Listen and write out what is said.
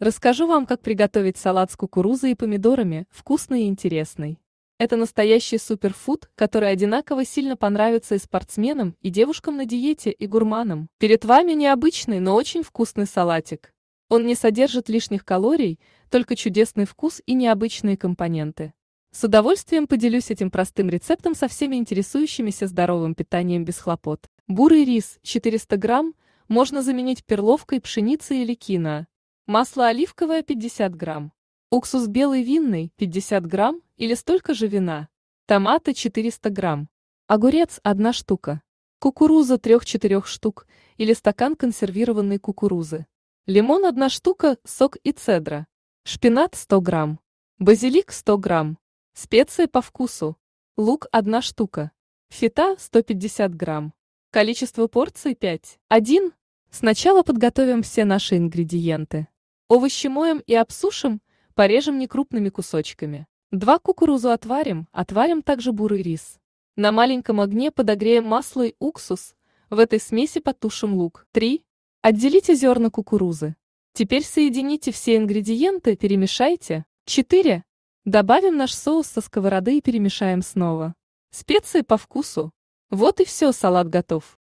Расскажу вам, как приготовить салат с кукурузой и помидорами, вкусный и интересный. Это настоящий суперфуд, который одинаково сильно понравится и спортсменам, и девушкам на диете, и гурманам. Перед вами необычный, но очень вкусный салатик. Он не содержит лишних калорий, только чудесный вкус и необычные компоненты. С удовольствием поделюсь этим простым рецептом со всеми интересующимися здоровым питанием без хлопот. Бурый рис 400 грамм можно заменить перловкой пшеницей или кино масло оливковое 50 грамм, уксус белый винный 50 грамм или столько же вина, томаты 400 грамм, огурец 1 штука, кукуруза 3-4 штук или стакан консервированной кукурузы, лимон 1 штука, сок и цедра, шпинат 100 грамм, базилик 100 грамм, специи по вкусу, лук 1 штука, фета 150 грамм, количество порций 5, 1, Сначала подготовим все наши ингредиенты. Овощи моем и обсушим, порежем некрупными кусочками. Два кукурузу отварим, отварим также бурый рис. На маленьком огне подогреем масло и уксус, в этой смеси потушим лук. 3. Отделите зерна кукурузы. Теперь соедините все ингредиенты, перемешайте. 4. Добавим наш соус со сковороды и перемешаем снова. Специи по вкусу. Вот и все, салат готов.